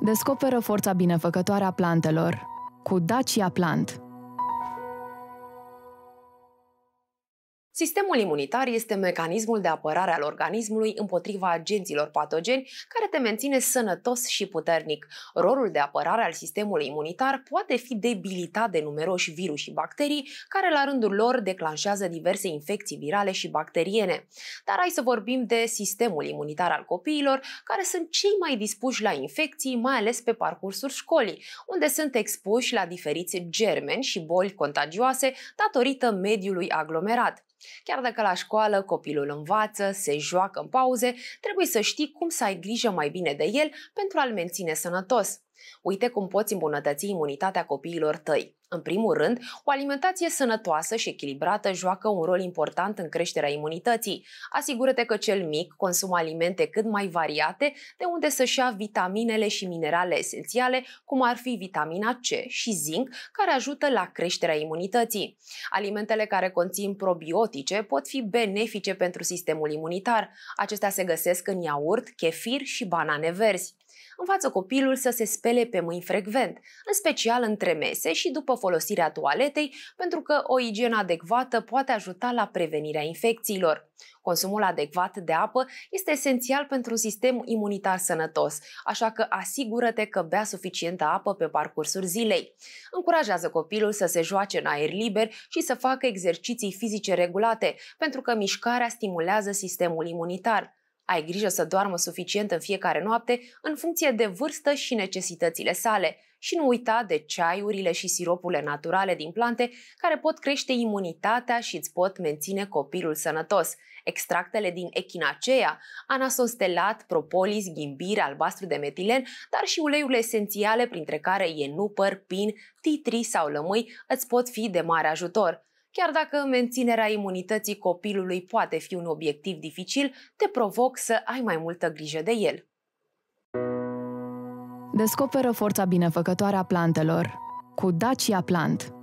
Descoperă forța binefăcătoare a plantelor cu Dacia Plant – Sistemul imunitar este mecanismul de apărare al organismului împotriva agenților patogeni care te menține sănătos și puternic. Rolul de apărare al sistemului imunitar poate fi debilitat de numeroși virus și bacterii care la rândul lor declanșează diverse infecții virale și bacteriene. Dar hai să vorbim de sistemul imunitar al copiilor care sunt cei mai dispuși la infecții, mai ales pe parcursul școlii, unde sunt expuși la diferiți germeni și boli contagioase datorită mediului aglomerat. Chiar dacă la școală copilul învață, se joacă în pauze, trebuie să știi cum să ai grijă mai bine de el pentru a-l menține sănătos. Uite cum poți îmbunătăți imunitatea copiilor tăi. În primul rând, o alimentație sănătoasă și echilibrată joacă un rol important în creșterea imunității. Asigură-te că cel mic consumă alimente cât mai variate, de unde să-și ia vitaminele și minerale esențiale, cum ar fi vitamina C și zinc, care ajută la creșterea imunității. Alimentele care conțin probiotice pot fi benefice pentru sistemul imunitar. Acestea se găsesc în iaurt, chefir și banane verzi. Învață copilul să se spele pe mâini frecvent, în special între mese și după folosirea toaletei, pentru că o igienă adecvată poate ajuta la prevenirea infecțiilor. Consumul adecvat de apă este esențial pentru un sistem imunitar sănătos, așa că asigură-te că bea suficientă apă pe parcursul zilei. Încurajează copilul să se joace în aer liber și să facă exerciții fizice regulate, pentru că mișcarea stimulează sistemul imunitar. Ai grijă să doarmă suficient în fiecare noapte în funcție de vârstă și necesitățile sale și nu uita de ceaiurile și siropurile naturale din plante care pot crește imunitatea și îți pot menține copilul sănătos. Extractele din echinacea, anasostelat, propolis, ghimbir, albastru de metilen, dar și uleiurile esențiale printre care e nupăr, pin, titri sau lămâi îți pot fi de mare ajutor. Chiar dacă menținerea imunității copilului poate fi un obiectiv dificil, te provoc să ai mai multă grijă de el. Descoperă forța binefăcătoare a plantelor cu Dacia Plant –